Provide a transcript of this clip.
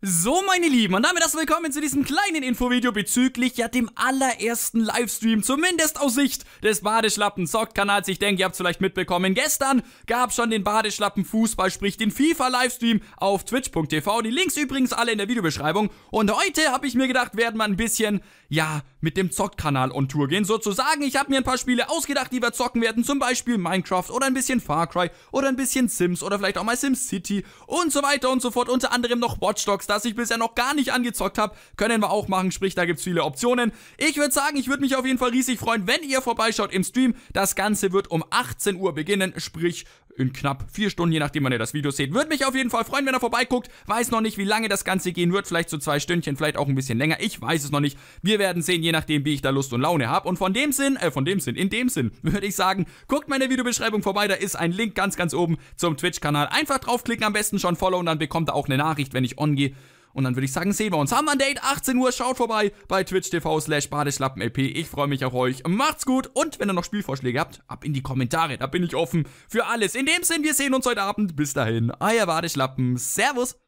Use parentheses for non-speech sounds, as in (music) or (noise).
So, meine Lieben, und damit das Willkommen zu diesem kleinen Infovideo bezüglich ja dem allerersten Livestream, zumindest aus Sicht des Badeschlappen-Zockt-Kanals. Ich denke, ihr habt es vielleicht mitbekommen. Gestern gab schon den Badeschlappen-Fußball, sprich den FIFA-Livestream auf twitch.tv. Die Links übrigens alle in der Videobeschreibung. Und heute habe ich mir gedacht, werden wir ein bisschen, ja, mit dem zock kanal on Tour gehen, sozusagen. Ich habe mir ein paar Spiele ausgedacht, die wir zocken werden, zum Beispiel Minecraft oder ein bisschen Far Cry oder ein bisschen Sims oder vielleicht auch mal Sims City und so weiter und so fort. Unter anderem noch Watch das ich bisher noch gar nicht angezockt habe, können wir auch machen, sprich, da gibt es viele Optionen. Ich würde sagen, ich würde mich auf jeden Fall riesig freuen, wenn ihr vorbeischaut im Stream. Das Ganze wird um 18 Uhr beginnen, sprich in knapp vier Stunden, je nachdem, wann ihr das Video seht. Würde mich auf jeden Fall freuen, wenn ihr vorbeiguckt. Weiß noch nicht, wie lange das Ganze gehen wird. Vielleicht so zwei Stündchen, vielleicht auch ein bisschen länger. Ich weiß es noch nicht. Wir werden sehen, je nachdem, wie ich da Lust und Laune habe. Und von dem Sinn, äh, von dem Sinn, in dem Sinn, (laughs) würde ich sagen, guckt meine Videobeschreibung vorbei. Da ist ein Link ganz, ganz oben zum Twitch-Kanal. Einfach draufklicken, am besten schon follow und dann bekommt ihr auch eine Nachricht, wenn ich on gehe. Und dann würde ich sagen, sehen wir uns. Haben wir ein Date, 18 Uhr, schaut vorbei bei twitch TV slash badeschlappen-lp. Ich freue mich auf euch. Macht's gut und wenn ihr noch Spielvorschläge habt, ab in die Kommentare. Da bin ich offen für alles. In dem Sinn, wir sehen uns heute Abend. Bis dahin, euer Badeschlappen. Servus.